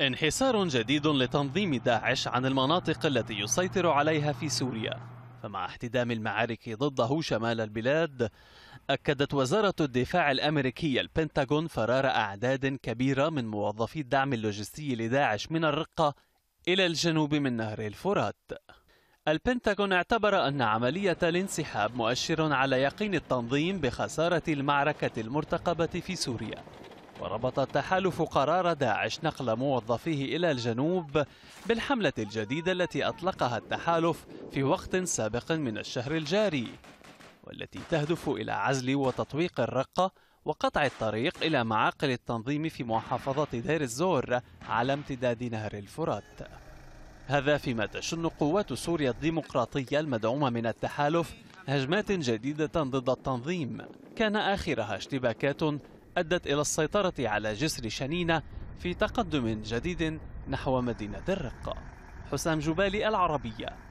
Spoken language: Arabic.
انحسار جديد لتنظيم داعش عن المناطق التي يسيطر عليها في سوريا فمع احتدام المعارك ضده شمال البلاد أكدت وزارة الدفاع الأمريكية البنتاغون فرار أعداد كبيرة من موظفي الدعم اللوجستي لداعش من الرقة إلى الجنوب من نهر الفرات البنتاغون اعتبر أن عملية الانسحاب مؤشر على يقين التنظيم بخسارة المعركة المرتقبة في سوريا وربط التحالف قرار داعش نقل موظفيه إلى الجنوب بالحملة الجديدة التي أطلقها التحالف في وقت سابق من الشهر الجاري والتي تهدف إلى عزل وتطويق الرقة وقطع الطريق إلى معاقل التنظيم في محافظة دير الزور على امتداد نهر الفرات هذا فيما تشن قوات سوريا الديمقراطية المدعومة من التحالف هجمات جديدة ضد التنظيم كان آخرها اشتباكات أدت إلى السيطرة على جسر شنينة في تقدم جديد نحو مدينة الرقة حسام جبالي العربية